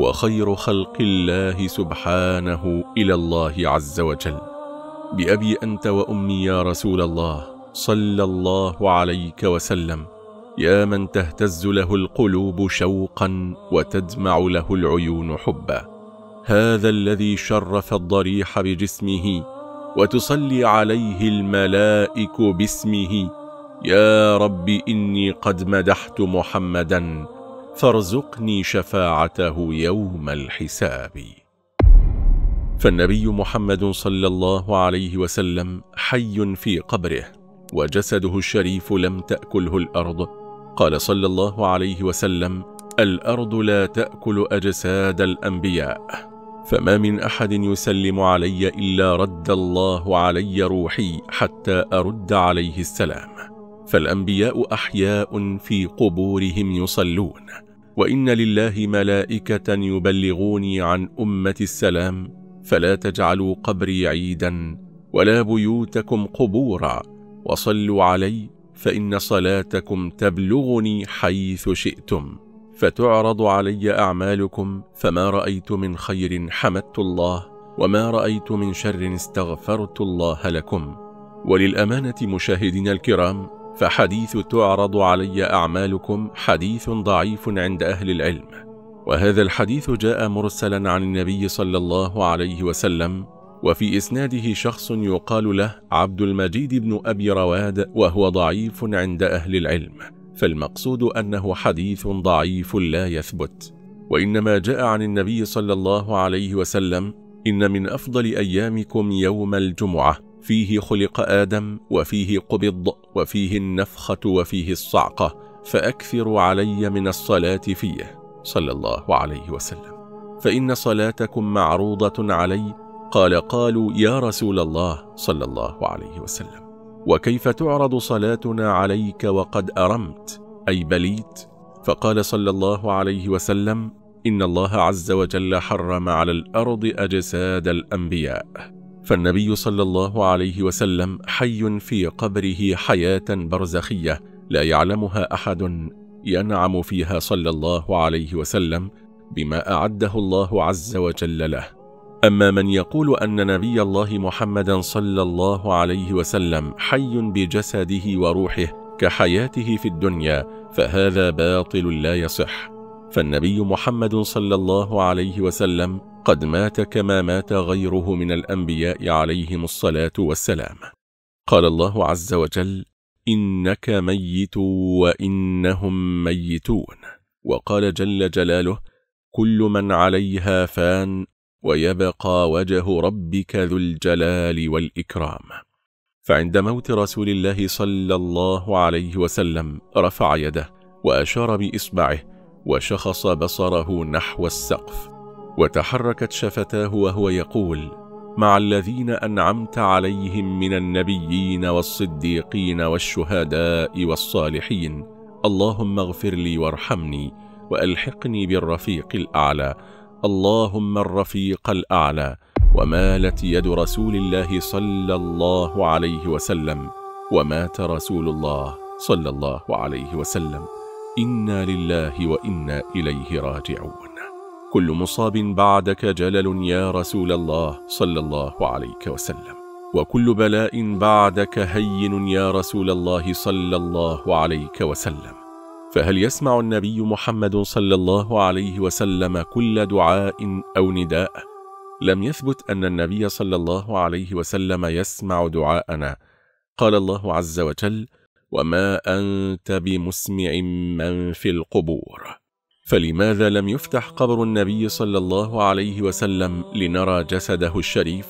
هو خير خلق الله سبحانه إلى الله عز وجل بأبي أنت وأمي يا رسول الله صلى الله عليك وسلم يا من تهتز له القلوب شوقا وتدمع له العيون حبا هذا الذي شرف الضريح بجسمه وتصلي عليه الملائك باسمه يا رب إني قد مدحت محمدا فارزقني شفاعته يوم الحساب فالنبي محمد صلى الله عليه وسلم حي في قبره وجسده الشريف لم تأكله الأرض قال صلى الله عليه وسلم الأرض لا تأكل أجساد الأنبياء فما من أحد يسلم علي إلا رد الله علي روحي حتى أرد عليه السلام فالأنبياء أحياء في قبورهم يصلون وإن لله ملائكة يبلغوني عن أمة السلام فلا تجعلوا قبري عيدا ولا بيوتكم قبورا وصلوا علي فإن صلاتكم تبلغني حيث شئتم فتعرض علي أعمالكم فما رأيت من خير حمدت الله وما رأيت من شر استغفرت الله لكم وللأمانة مشاهدين الكرام فحديث تعرض علي أعمالكم حديث ضعيف عند أهل العلم وهذا الحديث جاء مرسلا عن النبي صلى الله عليه وسلم وفي إسناده شخص يقال له عبد المجيد بن أبي رواد وهو ضعيف عند أهل العلم فالمقصود أنه حديث ضعيف لا يثبت وإنما جاء عن النبي صلى الله عليه وسلم إن من أفضل أيامكم يوم الجمعة فيه خلق آدم وفيه قبض وفيه النفخة وفيه الصعقة فأكثروا علي من الصلاة فيه صلى الله عليه وسلم فإن صلاتكم معروضة علي قال قالوا يا رسول الله صلى الله عليه وسلم وكيف تعرض صلاتنا عليك وقد أرمت أي بليت فقال صلى الله عليه وسلم إن الله عز وجل حرم على الأرض أجساد الأنبياء فالنبي صلى الله عليه وسلم حي في قبره حياة برزخية لا يعلمها أحد ينعم فيها صلى الله عليه وسلم بما أعده الله عز وجل له أما من يقول أن نبي الله محمدا صلى الله عليه وسلم حي بجسده وروحه كحياته في الدنيا فهذا باطل لا يصح فالنبي محمد صلى الله عليه وسلم قد مات كما مات غيره من الأنبياء عليهم الصلاة والسلام قال الله عز وجل إنك ميت وإنهم ميتون وقال جل جلاله كل من عليها فان ويبقى وجه ربك ذو الجلال والإكرام فعند موت رسول الله صلى الله عليه وسلم رفع يده وأشار بإصبعه وشخص بصره نحو السقف وتحركت شفتاه وهو يقول مع الذين أنعمت عليهم من النبيين والصديقين والشهداء والصالحين اللهم اغفر لي وارحمني وألحقني بالرفيق الأعلى اللهم الرفيق الأعلى ومالت يد رسول الله صلى الله عليه وسلم ومات رسول الله صلى الله عليه وسلم إنا لله وإنا إليه راجعون كل مصاب بعدك جلل يا رسول الله صلى الله عليك وسلم وكل بلاء بعدك هين يا رسول الله صلى الله عليك وسلم فهل يسمع النبي محمد صلى الله عليه وسلم كل دعاء أو نداء؟ لم يثبت أن النبي صلى الله عليه وسلم يسمع دعاءنا قال الله عز وجل وما أنت بمسمع من في القبور فلماذا لم يفتح قبر النبي صلى الله عليه وسلم لنرى جسده الشريف؟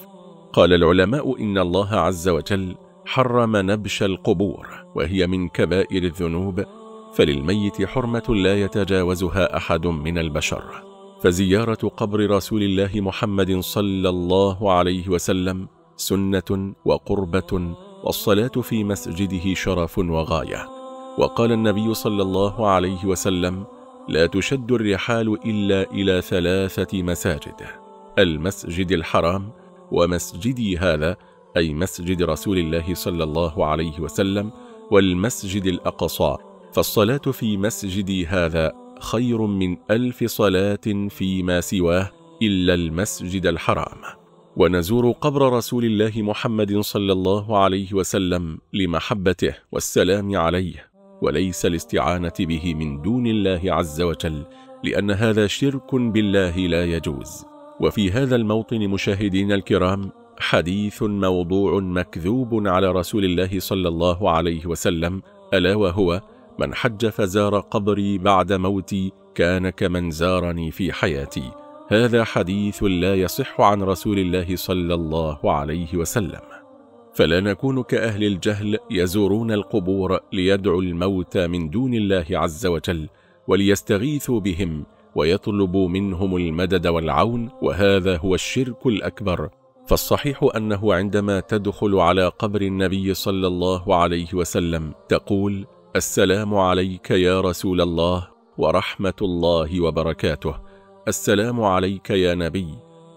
قال العلماء إن الله عز وجل حرم نبش القبور وهي من كبائر الذنوب فللميت حرمة لا يتجاوزها أحد من البشر فزيارة قبر رسول الله محمد صلى الله عليه وسلم سنة وقربة والصلاة في مسجده شرف وغاية وقال النبي صلى الله عليه وسلم لا تشد الرحال إلا إلى ثلاثة مساجد المسجد الحرام ومسجدي هذا أي مسجد رسول الله صلى الله عليه وسلم والمسجد الأقصى فالصلاة في مسجدي هذا خير من ألف صلاة فيما سواه إلا المسجد الحرام ونزور قبر رسول الله محمد صلى الله عليه وسلم لمحبته والسلام عليه وليس الاستعانة به من دون الله عز وجل لأن هذا شرك بالله لا يجوز وفي هذا الموطن مشاهدين الكرام حديث موضوع مكذوب على رسول الله صلى الله عليه وسلم ألا وهو من حج فزار قبري بعد موتي كان كمن زارني في حياتي هذا حديث لا يصح عن رسول الله صلى الله عليه وسلم فلا نكون كأهل الجهل يزورون القبور ليدعوا الموتى من دون الله عز وجل وليستغيثوا بهم ويطلبوا منهم المدد والعون وهذا هو الشرك الأكبر فالصحيح أنه عندما تدخل على قبر النبي صلى الله عليه وسلم تقول السلام عليك يا رسول الله ورحمة الله وبركاته السلام عليك يا نبي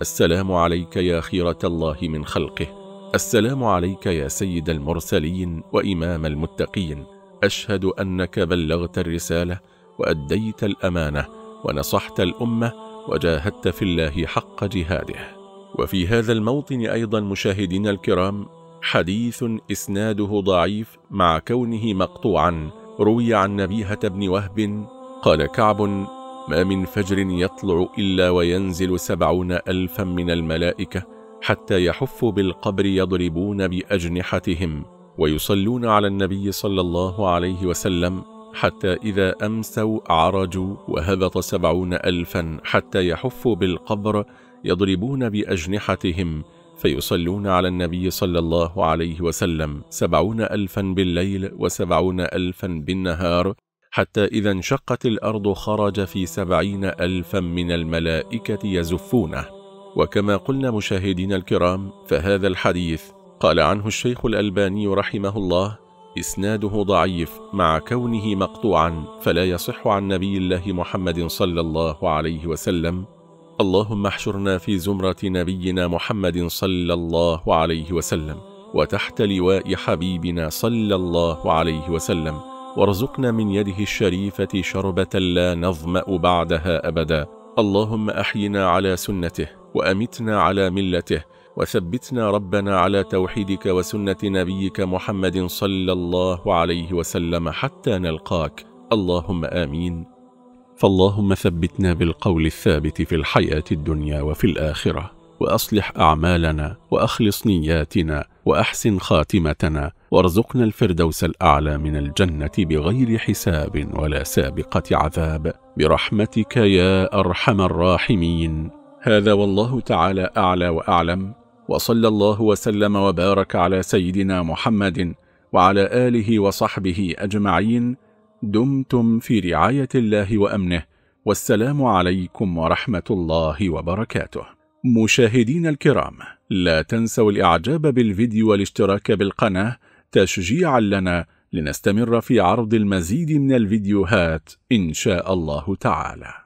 السلام عليك يا خيرة الله من خلقه السلام عليك يا سيد المرسلين وإمام المتقين أشهد أنك بلغت الرسالة وأديت الأمانة ونصحت الأمة وجاهدت في الله حق جهاده وفي هذا الموطن أيضا مشاهدينا الكرام حديث إسناده ضعيف مع كونه مقطوعا روي عن نبيهة بن وهب قال كعب ما من فجر يطلع إلا وينزل سبعون ألفا من الملائكة حتى يحفوا بالقبر يضربون بأجنحتهم ويصلون على النبي صلى الله عليه وسلم حتى إذا أمسوا عرجوا وهبط سبعون ألفا حتى يحفوا بالقبر يضربون بأجنحتهم فيصلون على النبي صلى الله عليه وسلم سبعون ألفا بالليل وسبعون ألفا بالنهار حتى إذا انشقت الأرض خرج في سبعين ألفا من الملائكة يزفونه وكما قلنا مشاهدين الكرام فهذا الحديث قال عنه الشيخ الألباني رحمه الله إسناده ضعيف مع كونه مقطوعا فلا يصح عن نبي الله محمد صلى الله عليه وسلم اللهم احشرنا في زمرة نبينا محمد صلى الله عليه وسلم وتحت لواء حبيبنا صلى الله عليه وسلم وارزقنا من يده الشريفة شربة لا نظمأ بعدها أبدا اللهم أحينا على سنته وأمتنا على ملته وثبتنا ربنا على توحيدك وسنة نبيك محمد صلى الله عليه وسلم حتى نلقاك اللهم آمين فاللهم ثبتنا بالقول الثابت في الحياة الدنيا وفي الآخرة وأصلح أعمالنا وأخلص نياتنا وأحسن خاتمتنا وارزقنا الفردوس الأعلى من الجنة بغير حساب ولا سابقة عذاب برحمتك يا أرحم الراحمين هذا والله تعالى أعلى وأعلم وصلى الله وسلم وبارك على سيدنا محمد وعلى آله وصحبه أجمعين دمتم في رعاية الله وأمنه والسلام عليكم ورحمة الله وبركاته مشاهدين الكرام لا تنسوا الإعجاب بالفيديو والاشتراك بالقناة تشجيعا لنا لنستمر في عرض المزيد من الفيديوهات إن شاء الله تعالى